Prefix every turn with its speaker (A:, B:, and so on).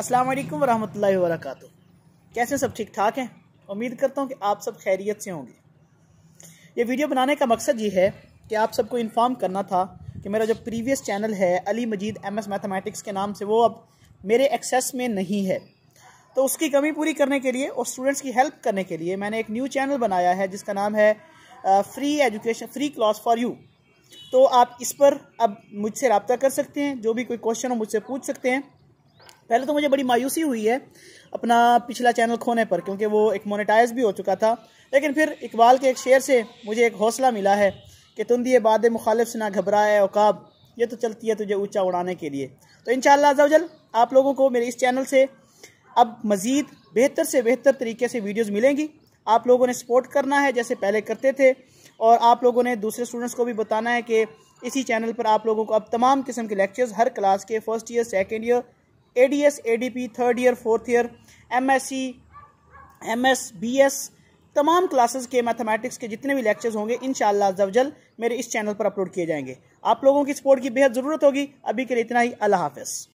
A: अस्सलाम वालेकुम रहमतुल्लाहि वरक कैसे सब ठीक ठाक हैं उम्मीद करता हूँ कि आप सब खैरियत से होंगे ये वीडियो बनाने का मकसद ये है कि आप सबको इन्फॉर्म करना था कि मेरा जो प्रीवियस चैनल है Ali Majid M S mathematics के नाम से वो अब मेरे एक्सेस में नहीं है तो उसकी कमी पूरी करने के लिए और स्टूडेंट्स की हेल्प करने के लिए मैंने एक न्यू चैनल बनाया है जिसका नाम है free education free class for you तो आप इस पर अब मुझसे रबता कर सकते हैं जो भी कोई क्वेश्चन हो मुझसे पूछ सकते हैं पहले तो मुझे बड़ी मायूसी हुई है अपना पिछला चैनल खोने पर क्योंकि वो एक मोनेटाइज भी हो चुका था लेकिन फिर इकबाल के एक शेर से मुझे एक हौसला मिला है कि तुम दिए बाद मुखालिफ से ना घबराए औकाब ये तो चलती है तुझे ऊंचा उड़ाने के लिए तो इन शजल आप लोगों को मेरे इस चैनल से अब मज़ीद बेहतर से बेहतर तरीके से वीडियोज़ मिलेंगी आप लोगों ने सपोर्ट करना है जैसे पहले करते थे और आप लोगों ने दूसरे स्टूडेंट्स को भी बताना है कि इसी चैनल पर आप लोगों को अब तमाम किस्म के लेक्चर्स हर क्लास के first year second year A D S A D P third year fourth year M S C M S B S तमाम क्लासेस के मैथमेटिक्स के जितने भी लेक्चर्स होंगे इन शजल मेरे इस चैनल पर अपलोड किए जाएंगे आप लोगों की सपोर्ट की बेहद ज़रूरत होगी अभी के लिए इतना ही अल्लाह हाफिज़